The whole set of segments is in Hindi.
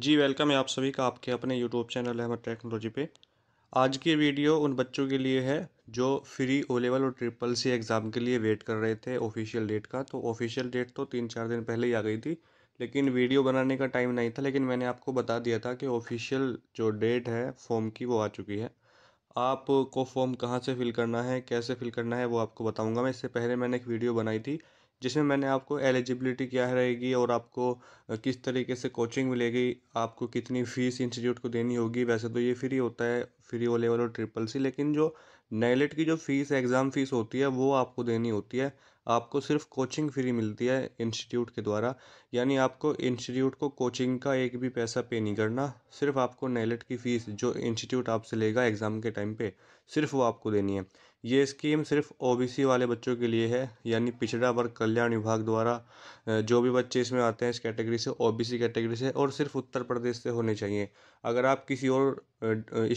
जी वेलकम है आप सभी का आपके अपने यूट्यूब चैनल है टेक्नोलॉजी पे आज की वीडियो उन बच्चों के लिए है जो फ्री ओ लेवल और ट्रिपल सी एग्ज़ाम के लिए वेट कर रहे थे ऑफिशियल डेट का तो ऑफिशियल डेट तो तीन चार दिन पहले ही आ गई थी लेकिन वीडियो बनाने का टाइम नहीं था लेकिन मैंने आपको बता दिया था कि ऑफिशियल जो डेट है फॉर्म की वो आ चुकी है आपको फॉर्म कहाँ से फिल करना है कैसे फिल करना है वो आपको बताऊँगा मैं इससे पहले मैंने एक वीडियो बनाई थी जिसमें मैंने आपको एलिजिबिलिटी क्या रहेगी और आपको किस तरीके से कोचिंग मिलेगी आपको कितनी फ़ीस इंस्टीट्यूट को देनी होगी वैसे तो ये फ्री होता है फ्री ओ लेवल और ट्रिपल सी लेकिन जो नैलेट e की जो फ़ीस एग्ज़ाम फ़ीस होती है वो आपको देनी होती है आपको सिर्फ कोचिंग फ्री मिलती है इंस्टीट्यूट के द्वारा यानी आपको इंस्टीट्यूट को कोचिंग का एक भी पैसा पे नहीं करना सिर्फ आपको नैलेट e की फ़ीस जो इंस्टीट्यूट आपसे लेगा एग्ज़ाम के टाइम पे सिर्फ वो आपको देनी है ये स्कीम सिर्फ ओबीसी वाले बच्चों के लिए है यानी पिछड़ा वर्ग कल्याण विभाग द्वारा जो भी बच्चे इसमें आते हैं इस कैटेगरी से ओबीसी कैटेगरी से और सिर्फ उत्तर प्रदेश से होने चाहिए अगर आप किसी और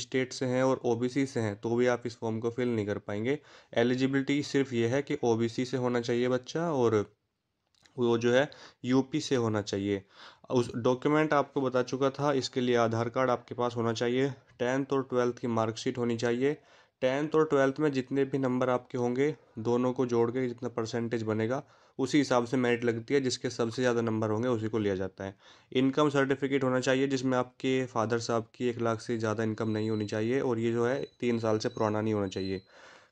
स्टेट से हैं और ओबीसी से हैं तो भी आप इस फॉर्म को फिल नहीं कर पाएंगे एलिजिबिलिटी सिर्फ ये है कि ओ से होना चाहिए बच्चा और वो जो है यूपी से होना चाहिए उस डॉक्यूमेंट आपको बता चुका था इसके लिए आधार कार्ड आपके पास होना चाहिए टेंथ और ट्वेल्थ की मार्कशीट होनी चाहिए टेंथ और ट्वेल्थ में जितने भी नंबर आपके होंगे दोनों को जोड़ के जितना परसेंटेज बनेगा उसी हिसाब से मेरिट लगती है जिसके सबसे ज़्यादा नंबर होंगे उसी को लिया जाता है इनकम सर्टिफिकेट होना चाहिए जिसमें आपके फादर साहब की एक लाख से ज़्यादा इनकम नहीं होनी चाहिए और ये जो है तीन साल से पुराना नहीं होना चाहिए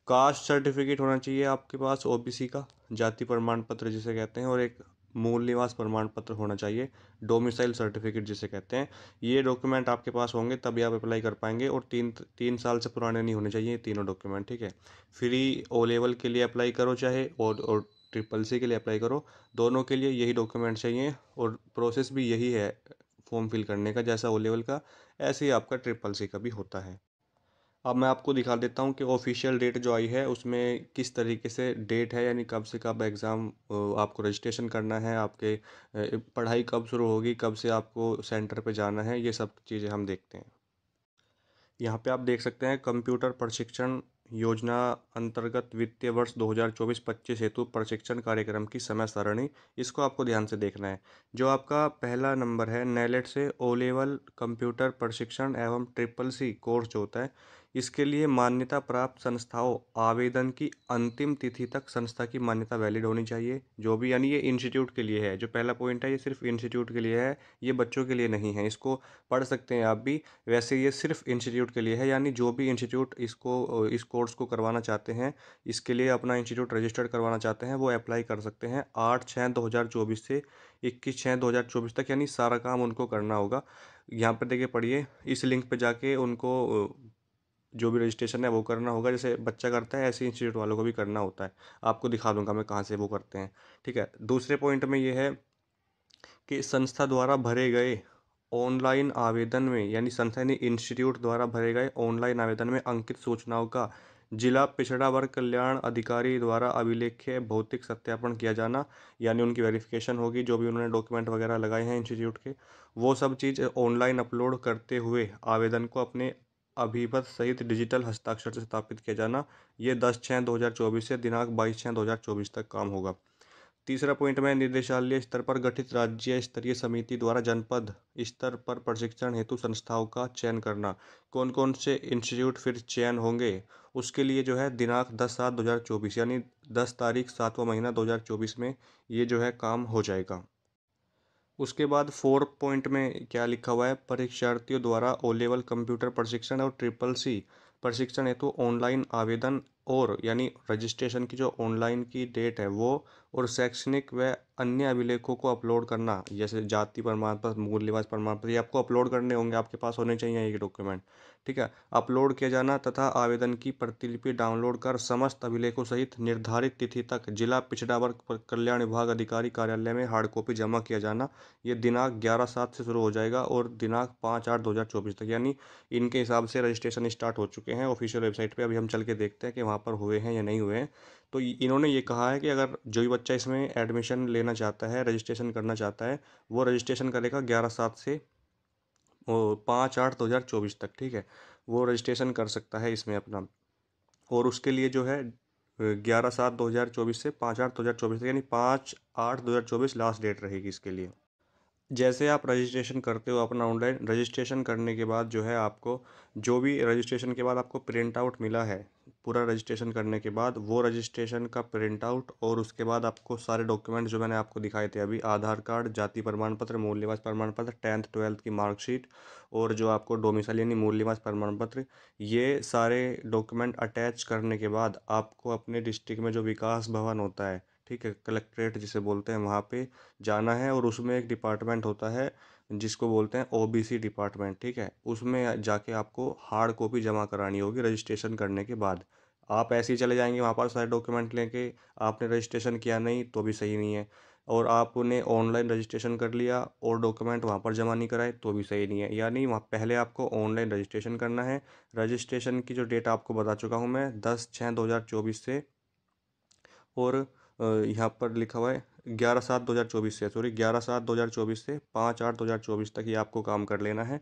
कास्ट सर्टिफिकेट होना चाहिए आपके पास ओ का जाति प्रमाण पत्र जिसे कहते हैं और एक मूल निवास प्रमाण पत्र होना चाहिए डोमिसाइल सर्टिफिकेट जिसे कहते हैं ये डॉक्यूमेंट आपके पास होंगे तभी आप अप्लाई कर पाएंगे और तीन तीन साल से पुराने नहीं होने चाहिए तीनों डॉक्यूमेंट ठीक है फ्री ओ लेवल के लिए अप्लाई करो चाहे और, और ट्रिपल सी के लिए अप्लाई करो दोनों के लिए यही डॉक्यूमेंट चाहिए और प्रोसेस भी यही है फॉर्म फिल करने का जैसा ओ लेवल का ऐसे ही आपका ट्रिपल सी का भी होता है अब मैं आपको दिखा देता हूँ कि ऑफिशियल डेट जो आई है उसमें किस तरीके से डेट है यानी कब से कब एग्ज़ाम आपको रजिस्ट्रेशन करना है आपके पढ़ाई कब शुरू होगी कब से आपको सेंटर पे जाना है ये सब चीज़ें हम देखते हैं यहाँ पे आप देख सकते हैं कंप्यूटर प्रशिक्षण योजना अंतर्गत वित्तीय वर्ष 2024-25 हेतु प्रशिक्षण कार्यक्रम की समय सारणी इसको आपको ध्यान से देखना है जो आपका पहला नंबर है नैलेट e e से ओ लेवल कंप्यूटर प्रशिक्षण एवं ट्रिपल सी कोर्स जो होता है इसके लिए मान्यता प्राप्त संस्थाओं आवेदन की अंतिम तिथि तक संस्था की मान्यता वैलिड होनी चाहिए जो भी यानी ये इंस्टीट्यूट के लिए है जो पहला पॉइंट है ये सिर्फ इंस्टीट्यूट के लिए है ये बच्चों के लिए नहीं है इसको पढ़ सकते हैं आप भी वैसे ये सिर्फ इंस्टीट्यूट के लिए है यानी जो भी इंस्टीट्यूट इसको इस कोर्स को करवाना चाहते हैं इसके लिए अपना इंस्टीट्यूट रजिस्टर्ड करवाना चाहते हैं वो अप्लाई कर सकते हैं आठ छः दो हज़ार चौबीस से इक्कीस छः दो हज़ार चौबीस तक यानी सारा काम उनको करना होगा यहाँ पर देखिए पढ़िए इस लिंक पर जाके उनको जो भी रजिस्ट्रेशन है वो करना होगा जैसे बच्चा करता है ऐसे इंस्टीट्यूट वालों को भी करना होता है आपको दिखा दूंगा मैं कहाँ से वो करते हैं ठीक है दूसरे पॉइंट में ये है कि संस्था द्वारा भरे गए ऑनलाइन आवेदन में यानी संस्था यानी इंस्टीट्यूट द्वारा भरे गए ऑनलाइन आवेदन में अंकित सूचनाओं का जिला पिछड़ा वर्ग कल्याण अधिकारी द्वारा अभिलेख्य भौतिक सत्यापन किया जाना यानी उनकी वेरिफिकेशन होगी जो भी उन्होंने डॉक्यूमेंट वगैरह लगाए हैं इंस्टीट्यूट के वो सब चीज़ ऑनलाइन अपलोड करते हुए आवेदन को अपने अभिपत सहित डिजिटल हस्ताक्षर से स्थापित किया जाना ये दस छः चौबीस से दिनांक बाईस छः चौबीस तक काम होगा तीसरा पॉइंट में निर्देशालय स्तर पर गठित राज्य स्तरीय समिति द्वारा जनपद स्तर पर प्रशिक्षण हेतु संस्थाओं का चयन करना कौन कौन से इंस्टीट्यूट फिर चयन होंगे उसके लिए जो है दिनांक दस सात दो हज़ार चौबीस यानी दस तारीख सातवां महीना दो हज़ार चौबीस में ये जो है काम हो जाएगा उसके बाद फोर पॉइंट में क्या लिखा हुआ है परीक्षार्थियों द्वारा ओ लेवल कंप्यूटर प्रशिक्षण और ट्रिपल सी प्रशिक्षण हेतु तो ऑनलाइन आवेदन और यानी रजिस्ट्रेशन की जो ऑनलाइन की डेट है वो और शैक्षणिक व अन्य अभिलेखों को अपलोड करना जैसे जाति प्रमाण पत्र मूल निवास प्रमाण पत्र ये आपको अपलोड करने होंगे आपके पास होने चाहिए ये डॉक्यूमेंट ठीक है अपलोड किया जाना तथा आवेदन की प्रतिलिपि डाउनलोड कर समस्त अभिलेखों सहित निर्धारित तिथि तक जिला पिछड़ा वर्ग कल्याण विभाग अधिकारी कार्यालय में हार्ड कॉपी जमा किया जाना ये दिनांक ग्यारह सात से शुरू हो जाएगा और दिनांक पाँच आठ दो हज़ार चौबीस तक यानी इनके हिसाब से रजिस्ट्रेशन स्टार्ट हो चुके हैं ऑफिशियल वेबसाइट पर अभी हम चल के देखते हैं कि वहाँ पर हुए हैं या नहीं हुए हैं तो इन्होंने ये कहा है कि अगर जो भी बच्चा इसमें एडमिशन लेना चाहता है रजिस्ट्रेशन करना चाहता है वो रजिस्ट्रेशन करेगा ग्यारह सात से वो पाँच आठ दो हज़ार चौबीस तक ठीक है वो रजिस्ट्रेशन कर सकता है इसमें अपना और उसके लिए जो है ग्यारह सात दो हज़ार चौबीस से पाँच आठ दो हज़ार चौबीस तक यानी पाँच आठ दो हज़ार चौबीस लास्ट डेट रहेगी इसके लिए जैसे आप रजिस्ट्रेशन करते हो अपना ऑनलाइन रजिस्ट्रेशन करने के बाद जो है आपको जो भी रजिस्ट्रेशन के बाद आपको प्रिंट आउट मिला है पूरा रजिस्ट्रेशन करने के बाद वो रजिस्ट्रेशन का प्रिंट आउट और उसके बाद आपको सारे डॉक्यूमेंट जो मैंने आपको दिखाए थे अभी आधार कार्ड जाति प्रमाण पत्र मूल्यवास प्रमाण पत्र टेंथ ट्वेल्थ की मार्कशीट और जो आपको डोमिसाइल यानी मूल्यवास प्रमाण पत्र ये सारे डॉक्यूमेंट अटैच करने के बाद आपको अपने डिस्ट्रिक्ट में जो विकास भवन होता है ठीक है कलेक्ट्रेट जिसे बोलते हैं वहाँ पे जाना है और उसमें एक डिपार्टमेंट होता है जिसको बोलते हैं ओबीसी डिपार्टमेंट ठीक है उसमें जाके आपको हार्ड कॉपी जमा करानी होगी रजिस्ट्रेशन करने के बाद आप ऐसे ही चले जाएंगे वहाँ पर सारे डॉक्यूमेंट लेके आपने रजिस्ट्रेशन किया नहीं तो भी सही नहीं है और आपने ऑनलाइन रजिस्ट्रेशन कर लिया और डॉक्यूमेंट वहाँ पर जमा नहीं कराए तो भी सही नहीं है यानी वहाँ पहले आपको ऑनलाइन रजिस्ट्रेशन करना है रजिस्ट्रेशन की जो डेट आपको बता चुका हूँ मैं दस छः दो हज़ार चौबीस से और यहाँ पर लिखा हुआ है ग्यारह सात दो हज़ार चौबीस से सॉरी ग्यारह सात दो हज़ार चौबीस से पाँच आठ दो हज़ार चौबीस तक ये आपको काम कर लेना है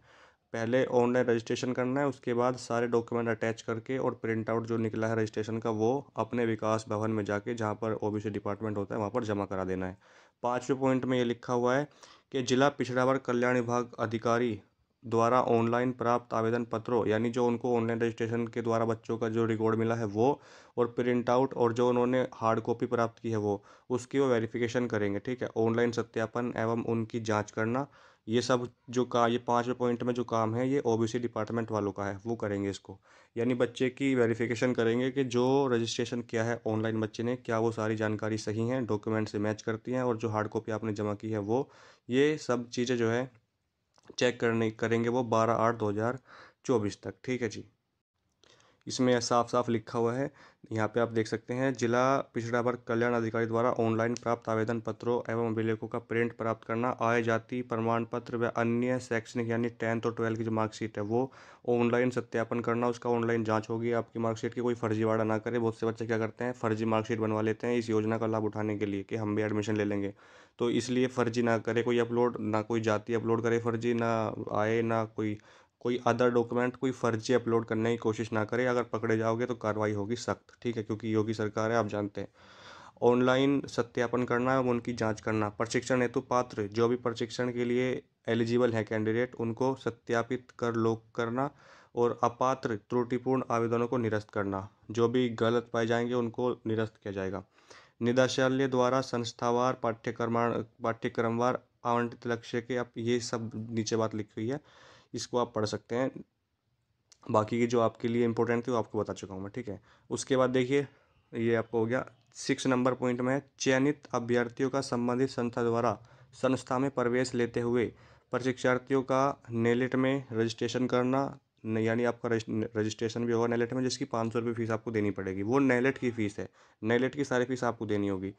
पहले ऑनलाइन रजिस्ट्रेशन करना है उसके बाद सारे डॉक्यूमेंट अटैच करके और प्रिंट आउट जो निकला है रजिस्ट्रेशन का वो अपने विकास भवन में जाके जहाँ पर ओ डिपार्टमेंट होता है वहाँ पर जमा करा देना है पाँचवें पॉइंट में ये लिखा हुआ है कि जिला पिछड़ा वर्ग कल्याण विभाग अधिकारी द्वारा ऑनलाइन प्राप्त आवेदन पत्रों यानी जो उनको ऑनलाइन रजिस्ट्रेशन के द्वारा बच्चों का जो रिकॉर्ड मिला है वो और प्रिंट आउट और जो उन्होंने हार्ड कॉपी प्राप्त की है वो उसकी वो वेरिफिकेशन करेंगे ठीक है ऑनलाइन सत्यापन एवं उनकी जांच करना ये सब जो का ये पाँचवें पॉइंट में जो काम है ये ओ डिपार्टमेंट वालों का है वो करेंगे इसको यानी बच्चे की वेरिफिकेशन करेंगे कि जो रजिस्ट्रेशन किया है ऑनलाइन बच्चे ने क्या वो सारी जानकारी सही हैं डॉक्यूमेंट से मैच करती हैं और जो हार्ड कॉपी आपने जमा की है वो ये सब चीज़ें जो है चेक करने करेंगे वो बारह आठ दो हज़ार चौबीस तक ठीक है जी इसमें साफ साफ लिखा हुआ है यहाँ पे आप देख सकते हैं जिला पिछड़ा वर्ग कल्याण अधिकारी द्वारा ऑनलाइन प्राप्त आवेदन पत्रों एवं अभिलेखों का प्रिंट प्राप्त करना आय जाति प्रमाण पत्र व अन्य शैक्षणिक यानी टेंथ और ट्वेल्थ की जो मार्कशीट है वो ऑनलाइन सत्यापन करना उसका ऑनलाइन जांच होगी आपकी मार्कशीट की कोई फर्जीवाड़ा ना करे बहुत से बच्चे क्या करते हैं फर्जी मार्कशीट बनवा लेते हैं इस योजना का लाभ उठाने के लिए कि हम भी एडमिशन ले लेंगे तो इसलिए फ़र्ज़ी ना करे कोई अपलोड ना कोई जाति अपलोड करे फ़र्ज़ी ना आए ना कोई कोई अदर डॉक्यूमेंट कोई फ़र्ज़ी अपलोड करने की कोशिश ना करे अगर पकड़े जाओगे तो कार्रवाई होगी सख्त ठीक है क्योंकि योगी सरकार है आप जानते हैं ऑनलाइन सत्यापन करना एवं उनकी जांच करना प्रशिक्षण हेतु पात्र जो भी प्रशिक्षण के लिए एलिजिबल हैं कैंडिडेट उनको सत्यापित कर लोक करना और अपात्र त्रुटिपूर्ण आवेदनों को निरस्त करना जो भी गलत पाए जाएंगे उनको निरस्त किया जाएगा निदेशालय द्वारा संस्थावार पाठ्यक्रमाण पाठ्यक्रमवार आवंटित लक्ष्य के आप ये सब नीचे बात लिखी हुई है इसको आप पढ़ सकते हैं बाकी की जो आपके लिए इंपॉर्टेंट थी वो आपको बता चुका हूँ मैं ठीक है उसके बाद देखिए ये आपको हो गया सिक्स नंबर पॉइंट में चयनित अभ्यर्थियों का संबंधित संस्था द्वारा संस्था में प्रवेश लेते हुए प्रशिक्षार्थियों का नेलेट में रजिस्ट्रेशन करना यानी आपका रजिस्ट्रेशन भी होगा नैलेट में जिसकी पाँच सौ रुपये फ़ीस आपको देनी पड़ेगी वो नैलेट की फ़ीस है नैलेट की सारी फ़ीस आपको देनी होगी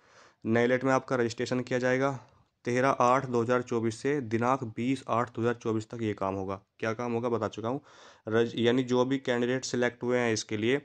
नैलेट में आपका रजिस्ट्रेशन किया जाएगा तेरह आठ दो हज़ार चौबीस से दिनांक बीस आठ दो हज़ार चौबीस तक ये काम होगा क्या काम होगा बता चुका हूँ रज यानी जो भी कैंडिडेट सिलेक्ट हुए हैं इसके लिए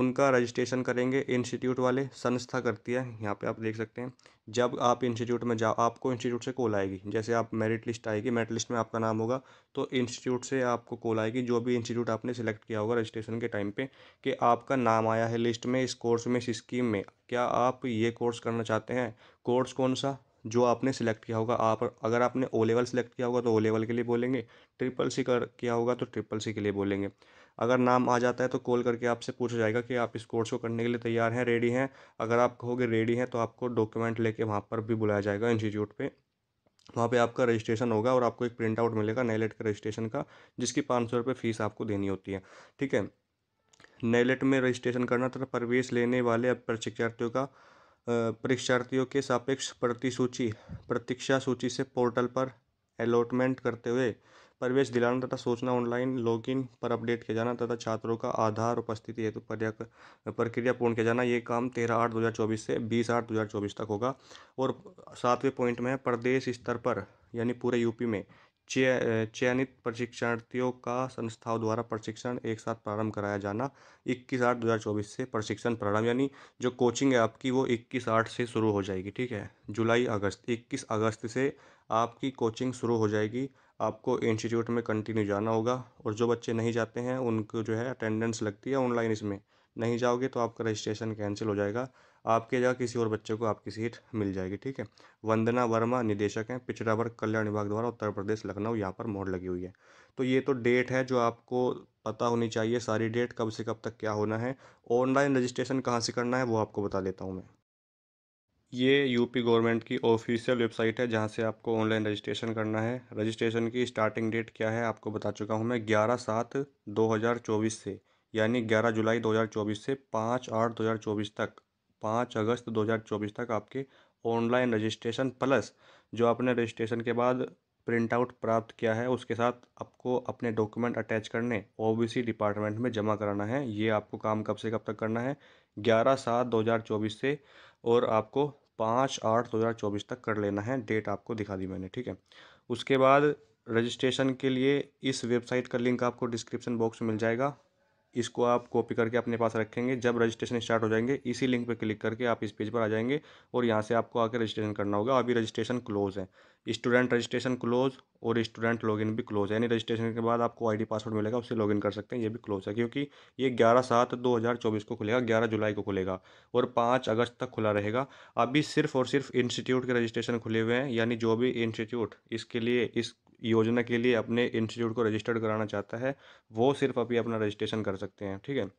उनका रजिस्ट्रेशन करेंगे इंस्टीट्यूट वाले संस्था करती है यहाँ पे आप देख सकते हैं जब आप इंस्टीट्यूट में जाओ आपको इंस्टीट्यूट से कॉल आएगी जैसे आप मेरिट लिस्ट आएगी मेरिट लिस्ट में आपका नाम होगा तो इंस्टीट्यूट से आपको कॉल आएगी जो भी इंस्टीट्यूट आपने सिलेक्ट किया होगा रजिस्ट्रेशन के टाइम पे कि आपका नाम आया है लिस्ट में इस कोर्स में इस स्कीम में क्या आप ये कोर्स करना चाहते हैं कोर्स कौन सा जो आपने सेलेक्ट किया होगा आप अगर आपने ओ लेवल सेलेक्ट किया होगा तो ओ लेवल के लिए बोलेंगे ट्रिपल सी कर किया होगा तो ट्रिपल सी के लिए बोलेंगे अगर नाम आ जाता है तो कॉल करके आपसे पूछा जाएगा कि आप इस कोर्स को करने के लिए तैयार हैं रेडी हैं अगर आप कहोगे रेडी हैं तो आपको डॉक्यूमेंट लेके वहाँ पर भी बुलाया जाएगा इंस्टीट्यूट पर वहाँ पे आपका रजिस्ट्रेशन होगा और आपको एक प्रिंट आउट मिलेगा लेट का रजिस्ट्रेशन का जिसकी पाँच सौ रुपये फ़ीस आपको देनी होती है ठीक है लेट में रजिस्ट्रेशन करना तथा प्रवेश लेने वाले प्रशिक्षार्थियों का परीक्षार्थियों के सापेक्ष प्रतिसूची प्रतीक्षा सूची से पोर्टल पर अलॉटमेंट करते हुए प्रवेश दिलाना तथा सूचना ऑनलाइन लॉगिन पर अपडेट किया जाना तथा छात्रों का आधार उपस्थिति हेतु तो प्रक्रिया पूर्ण किया जाना ये काम तेरह आठ दो हज़ार चौबीस से बीस आठ दो हज़ार चौबीस तक होगा और सातवें पॉइंट में प्रदेश स्तर पर यानी पूरे यूपी में चयनित प्रशिक्षणार्थियों का संस्थाओं द्वारा प्रशिक्षण एक साथ प्रारंभ कराया जाना इक्कीस आठ दो हज़ार चौबीस से प्रशिक्षण प्रारंभ यानी जो कोचिंग है आपकी वो इक्कीस आठ से शुरू हो जाएगी ठीक है जुलाई अगस्त इक्कीस अगस्त से आपकी कोचिंग शुरू हो जाएगी आपको इंस्टीट्यूट में कंटिन्यू जाना होगा और जो बच्चे नहीं जाते हैं उनको जो है अटेंडेंस लगती है ऑनलाइन इसमें नहीं जाओगे तो आपका रजिस्ट्रेशन कैंसिल हो जाएगा आपके जगह किसी और बच्चे को आपकी सीट मिल जाएगी ठीक है वंदना वर्मा निदेशक हैं पिछड़ा वर्ग कल्याण विभाग द्वारा उत्तर प्रदेश लखनऊ यहाँ पर मोड़ लगी हुई है तो ये तो डेट है जो आपको पता होनी चाहिए सारी डेट कब से कब तक क्या होना है ऑनलाइन रजिस्ट्रेशन कहाँ से करना है वो आपको बता देता हूँ मैं ये यूपी गवर्नमेंट की ऑफिशियल वेबसाइट है जहाँ से आपको ऑनलाइन रजिस्ट्रेशन करना है रजिस्ट्रेशन की स्टार्टिंग डेट क्या है आपको बता चुका हूँ मैं ग्यारह सात दो हज़ार चौबीस से यानी ग्यारह जुलाई दो हज़ार चौबीस से पाँच आठ दो हज़ार चौबीस तक पाँच अगस्त 2024 तक आपके ऑनलाइन रजिस्ट्रेशन प्लस जो आपने रजिस्ट्रेशन के बाद प्रिंट आउट प्राप्त किया है उसके साथ आपको अपने डॉक्यूमेंट अटैच करने ओ डिपार्टमेंट में जमा कराना है ये आपको काम कब से कब तक करना है ग्यारह सात दो हज़ार चौबीस से और आपको पाँच आठ दो हज़ार चौबीस तक कर लेना है डेट आपको दिखा दी मैंने ठीक है उसके बाद रजिस्ट्रेशन के लिए इस वेबसाइट का लिंक आपको डिस्क्रिप्शन बॉक्स में मिल जाएगा इसको आप कॉपी करके अपने पास रखेंगे जब रजिस्ट्रेशन स्टार्ट हो जाएंगे इसी लिंक पर क्लिक करके आप इस पेज पर आ जाएंगे और यहाँ से आपको आकर रजिस्ट्रेशन करना होगा अभी रजिस्ट्रेशन क्लोज है स्टूडेंट रजिस्ट्रेशन क्लोज और स्टूडेंट लॉगिन भी क्लोज है यानी रजिस्ट्रेशन के बाद आपको आईडी पासवर्ड मिलेगा उससे लॉगिन कर सकते हैं ये भी क्लोज है क्योंकि ये ग्यारह सात दो हज़ार चौबीस को खुलेगा ग्यारह जुलाई को खुलेगा और पाँच अगस्त तक खुला रहेगा अभी सिर्फ और सिर्फ इंस्टीट्यूट के रजिस्ट्रेशन खुले हुए हैं यानी जो भी इंस्टीट्यूट इसके लिए इस योजना के लिए अपने इंस्टीट्यूट को रजिस्टर्ड कराना चाहता है वो सिर्फ अभी अपना रजिस्ट्रेशन कर सकते हैं ठीक है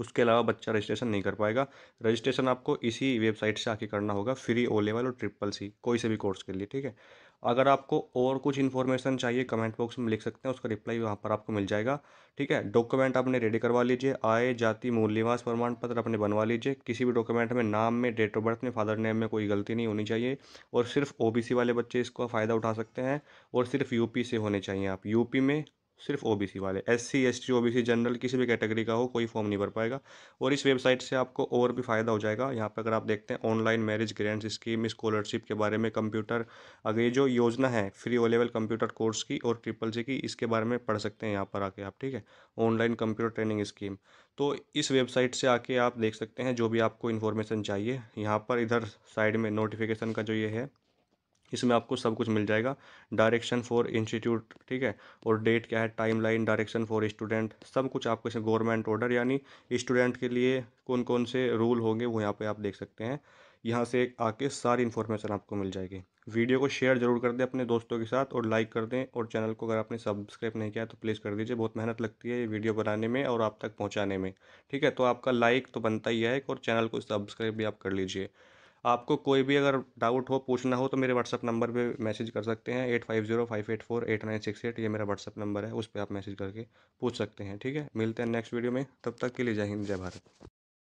उसके अलावा बच्चा रजिस्ट्रेशन नहीं कर पाएगा रजिस्ट्रेशन आपको इसी वेबसाइट से आके करना होगा फ्री ओ लेवल और ट्रिपल सी कोई से भी कोर्स के लिए ठीक है अगर आपको और कुछ इन्फॉर्मेशन चाहिए कमेंट बॉक्स में लिख सकते हैं उसका रिप्लाई वहाँ पर आपको मिल जाएगा ठीक है डॉक्यूमेंट आपने रेडी करवा लीजिए आय जाति मूल निवास प्रमाण पत्र अपने बनवा लीजिए किसी भी डॉक्यूमेंट में नाम में डेट ऑफ बर्थ में फादर नेम में कोई गलती नहीं होनी चाहिए और सिर्फ ओ वाले बच्चे इसका फ़ायदा उठा सकते हैं और सिर्फ यूपी से होने चाहिए आप यूपी में सिर्फ ओबीसी वाले S C S T O B C general किसी भी कैटेगरी का हो कोई फॉर्म नहीं भर पाएगा और इस वेबसाइट से आपको और भी फ़ायदा हो जाएगा यहाँ पर अगर आप देखते हैं online marriage grant scheme scholarship के बारे में कंप्यूटर अगर ये जो योजना है free O level computer course की और ट्रिपल जी की इसके बारे में पढ़ सकते हैं यहाँ पर आके आप ठीक है ऑनलाइन कंप्यूटर ट्रेनिंग स्कीम तो इस वेबसाइट से आके आप देख सकते हैं जो भी आपको इन्फॉर्मेशन चाहिए यहाँ पर इधर साइड में नोटिफिकेशन का जो ये है इसमें आपको सब कुछ मिल जाएगा डायरेक्शन फॉर इंस्टीट्यूट ठीक है और डेट क्या है टाइमलाइन डायरेक्शन फॉर स्टूडेंट सब कुछ आपको इसमें गवर्नमेंट ऑर्डर यानी स्टूडेंट के लिए कौन कौन से रूल होंगे वो यहाँ पे आप देख सकते हैं यहाँ से आके सारी इन्फॉर्मेशन आपको मिल जाएगी वीडियो को शेयर जरूर कर दें अपने दोस्तों के साथ और लाइक कर दें और चैनल को अगर आपने सब्सक्राइब नहीं किया तो प्लीज़ कर दीजिए बहुत मेहनत लगती है ये वीडियो बनाने में और आप तक पहुँचाने में ठीक है तो आपका लाइक तो बनता ही है और चैनल को सब्सक्राइब भी आप कर लीजिए आपको कोई भी अगर डाउट हो पूछना हो तो मेरे व्हाट्सअप नंबर पे मैसेज कर सकते हैं eight five zero five eight four eight nine six eight ये मेरा व्हाट्सअप नंबर है उस पर आप मैसेज करके पूछ सकते हैं ठीक है मिलते हैं नेक्स्ट वीडियो में तब तक के लिए जय हिंद जय भारत